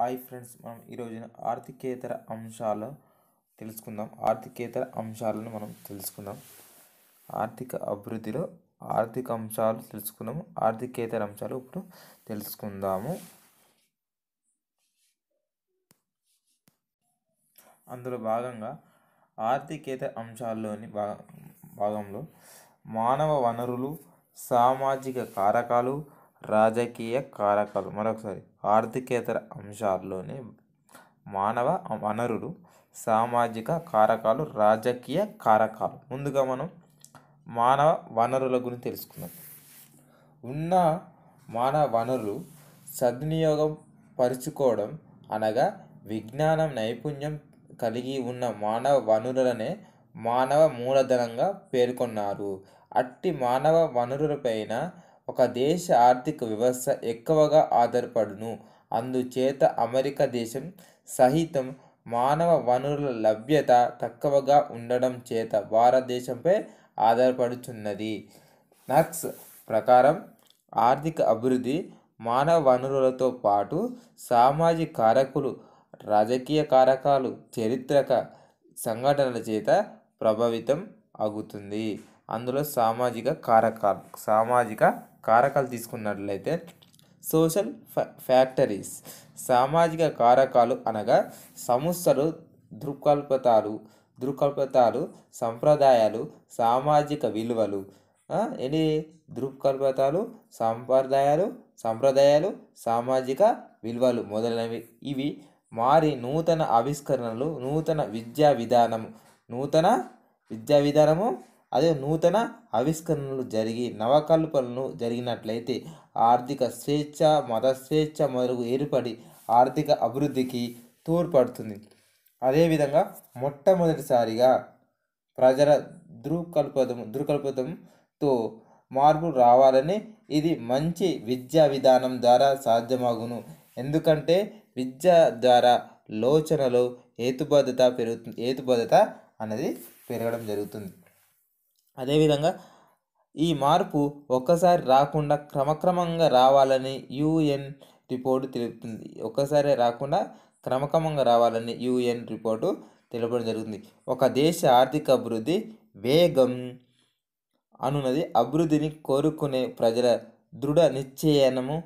hi friends మనం ఈరోజు ఆర్థికేతర అంశాలు తెలుసుకుందాం ఆర్థికేతర అంశాలను మనం తెలుసుకుందాం ఆర్థిక అభివృద్ధిలో ఆర్థిక అంశాలు తెలుసుకున్నాము ఆర్థికేతర అంశాలు ఇప్పుడు తెలుసుకుందాము అందులో భాగంగా ఆర్థికేతర అంశాల్లోని భాగంలో మానవ వనరులు సామాజిక కారకాలు రాజకీయ కారకాలు మరొకసారి ఆర్థికేతర అంశాల్లోని మానవ వనరులు సామాజిక కారకాలు రాజకీయ కారకాలు ముందుగా మనం మానవ వనరుల గురించి తెలుసుకుందాం ఉన్న మానవ వనరులు సద్వినియోగం పరుచుకోవడం అనగా విజ్ఞానం నైపుణ్యం కలిగి ఉన్న మానవ వనరులనే మానవ మూలధనంగా పేర్కొన్నారు అట్టి మానవ వనరులపైన ఒక దేశ ఆర్థిక వ్యవస్థ ఎక్కువగా ఆధారపడును అందుచేత అమెరికా దేశం సహితం మానవ వనరుల లభ్యత తక్కువగా ఉండడం చేత భారతదేశంపై ఆధారపడుచున్నది నక్స్ ప్రకారం ఆర్థిక అభివృద్ధి మానవ వనరులతో పాటు సామాజిక కారకులు రాజకీయ కారకాలు చరిత్రక సంఘటనల చేత ప్రభావితం అవుతుంది అందులో సామాజిక కారకాలు సామాజిక కారకాలు తీసుకున్నట్లయితే సోషల్ ఫ్యాక్టరీస్ సామాజిక కారకాలు అనగా సంస్థలు దృక్కల్పతాలు దృక్కల్పతాలు సంప్రదాయాలు సామాజిక విలువలు ఎన్ని దృక్కల్పతాలు సంప్రదాయాలు సంప్రదాయాలు సామాజిక విలువలు మొదలైనవి ఇవి మారి నూతన ఆవిష్కరణలు నూతన విద్యా విధానం నూతన విద్యా విధానము అదే నూతన ఆవిష్కరణలు జరిగి నవకల్పనలు జరిగినట్లయితే ఆర్థిక స్వేచ్ఛ మత స్వేచ్ఛ మరుగు ఏర్పడి ఆర్థిక అభివృద్ధికి తోడ్పడుతుంది అదేవిధంగా మొట్టమొదటిసారిగా ప్రజల దృకల్పదం దృకల్పదంతో మార్పు రావాలని ఇది మంచి విద్యా విధానం ద్వారా సాధ్యమగును ఎందుకంటే విద్య ద్వారా లోచనలో హేతుబద్ధత పెరుగుతుంది హేతుబద్ధత అనేది పెరగడం జరుగుతుంది అదేవిధంగా ఈ మార్పు ఒక్కసారి రాకుండా క్రమక్రమంగా రావాలని యూఎన్ రిపోర్టు తెలుపుతుంది ఒక్కసారే రాకుండా క్రమక్రమంగా రావాలని యూఎన్ రిపోర్టు తెలపడం జరుగుతుంది ఒక దేశ ఆర్థిక అభివృద్ధి వేగం అనున్నది అభివృద్ధిని కోరుకునే ప్రజల దృఢ నిశ్చయము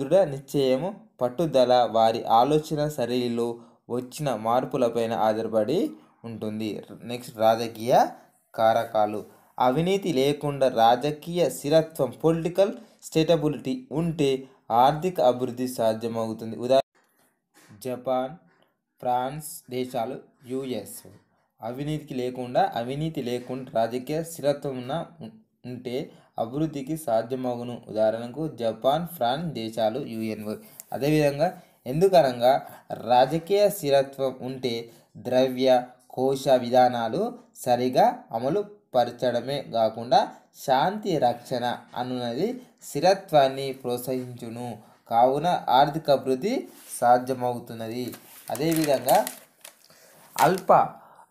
దృఢ నిశ్చయము పట్టుదల వారి ఆలోచన శైలిలో వచ్చిన మార్పులపైన ఆధారపడి ఉంటుంది నెక్స్ట్ రాజకీయ కారకాలు అవినీతి లేకుండా రాజకీయ స్థిరత్వం పొలిటికల్ స్టేటబిలిటీ ఉంటే ఆర్థిక అభివృద్ధి సాధ్యమవుతుంది ఉదా జపాన్ ఫ్రాన్స్ దేశాలు యుఎస్ అవినీతికి లేకుండా అవినీతి లేకుండా రాజకీయ స్థిరత్వం ఉంటే అభివృద్ధికి సాధ్యమగును ఉదాహరణకు జపాన్ ఫ్రాన్స్ దేశాలు యుఎన్ అదేవిధంగా ఎందుకనగా రాజకీయ స్థిరత్వం ఉంటే ద్రవ్య కోశ విధానాలు సరిగా అమలు పరచడమే కాకుండా శాంతి రక్షణ అనున్నది స్థిరత్వాన్ని ప్రోత్సహించును కావున ఆర్థిక అభివృద్ధి సాధ్యమవుతున్నది అదేవిధంగా అల్ప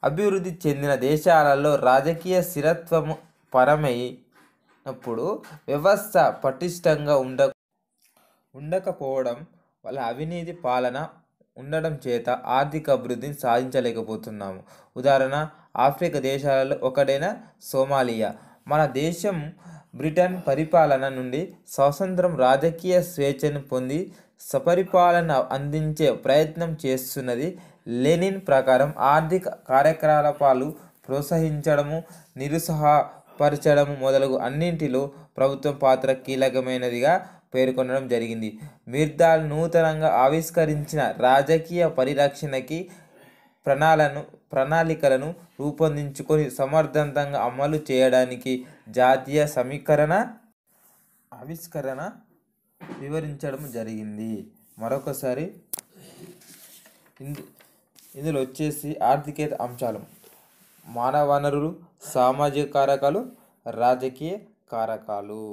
అభివృద్ధి చెందిన దేశాలలో రాజకీయ స్థిరత్వం పరమైనప్పుడు వ్యవస్థ పటిష్టంగా ఉండ ఉండకపోవడం వల్ల అవినీతి పాలన ఉండడం చేత ఆర్థిక అభివృద్ధిని సాధించలేకపోతున్నాము ఉదాహరణ ఆఫ్రికా దేశాలలో ఒకటైన సోమాలియా మన దేశం బ్రిటన్ పరిపాలన నుండి స్వతంత్రం రాజకీయ స్వేచ్ఛను పొంది సపరిపాలన అందించే ప్రయత్నం చేస్తున్నది లెనిన్ ప్రకారం ఆర్థిక కార్యకలాపాలు ప్రోత్సహించడము నిరుసహపరచడము మొదలగు అన్నింటిలో ప్రభుత్వం పాత్ర కీలకమైనదిగా పేర్కొనడం జరిగింది మిర్దాల్ నూతనంగా ఆవిష్కరించిన రాజకీయ పరిరక్షణకి ప్రణాళను ప్రణాళికలను రూపొందించుకొని సమర్థవంతంగా అమలు చేయడానికి జాతీయ సమీకరణ ఆవిష్కరణ వివరించడం జరిగింది మరొకసారి ఇందులో వచ్చేసి ఆర్థికేత అంశాలు మానవ వనరులు సామాజిక కారకాలు రాజకీయ కారకాలు